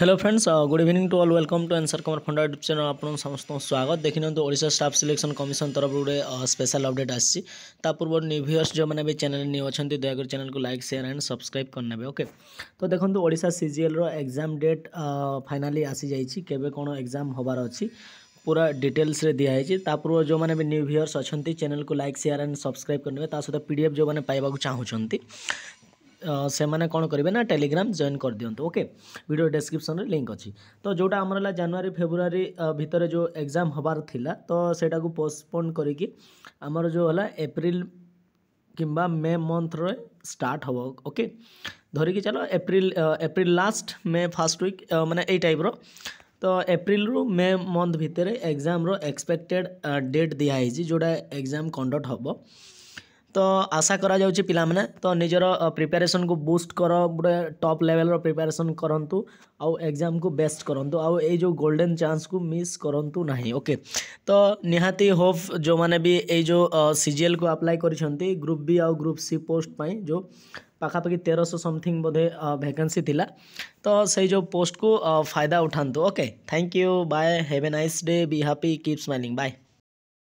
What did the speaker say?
hello friends good evening to all welcome to answer Kumar funda YouTube channel आप समस्त स्वागत देखते ओडिशा स्टाफ सिलेक्शन कमिशन तरफ गोटे स्पेशल अपडेट आसी ता पूर्व न्यूभ्यूअर्स जो मैंने भी चैनल न्यू अच्छा दयाकोरी चैनल को लाइक सेयार एंड सब्सक्राइब करने ओके तो देखो ओडिशा सीजीएल रो एग्जाम डेट फाइनाली आसी जाइए केवे कोन होबार अच्छी पूरा डिटेल्स रे दिया है ता पूर्व जो मैंने भी न्यू भ्यूअर्स अच्छा चैनल को लाइक शेयर एंड सब्सक्राइब करने ता सहित पीडीएफ जो मैंने पाइबा चाहूँ সেমানে কোণ করবে না টেলিগ্রাম জয়েন করে দিও ওকে ভিডিও ডেসক্রিপশন রে লিঙ্ক অছি তো যেটা আমার হল জানুয়ারি ফেব্রুয়ারি ভিতরে যে এক্সাম হবার লা তো সেটা পোস্টপোন করিকি আমার যে হল এপ্রিল কিংবা মে মন্থরে ଷ୍ଟାର୍ଟ ହେବ ଓକେ ଧରିକି ଚାଲ April April last May first week ମାନେ ଏଇ ଟାଇପ୍ର ତ ଏପ୍ରିଲରୁ ମେ ମନ୍ଥ ଭିତରେ ଏକ୍ଜାମ୍ର ଏକ୍ସପେକ୍ଟେଡ଼୍ ଡେଟ୍ ଦିଆହେଇଛି ଯେଉଁଟା ଏକ୍ଜାମ୍ କଣ୍ଡକ୍ଟ ହେବ तो आशा कर पाने तो निजर प्रिपेरेसन को बुस्ट कर गोटे टप लेवेल प्रिपेरेसन करूँ आउ एग्जाम को बेस्ट करूँ आउ ये गोल्डन चांस को मिस करूँ ना ओके तो निहाती होप जो मैंने भी ये एल को अप्लाई कर ग्रुप बी आउ ग्रुप सी पोस्ट जो पखापाखि तेरह समथिंग बोधे भैकेसी तो से जो पोस्ट को फायदा उठात okay thank you bye have a nice day be happy keep smiling bye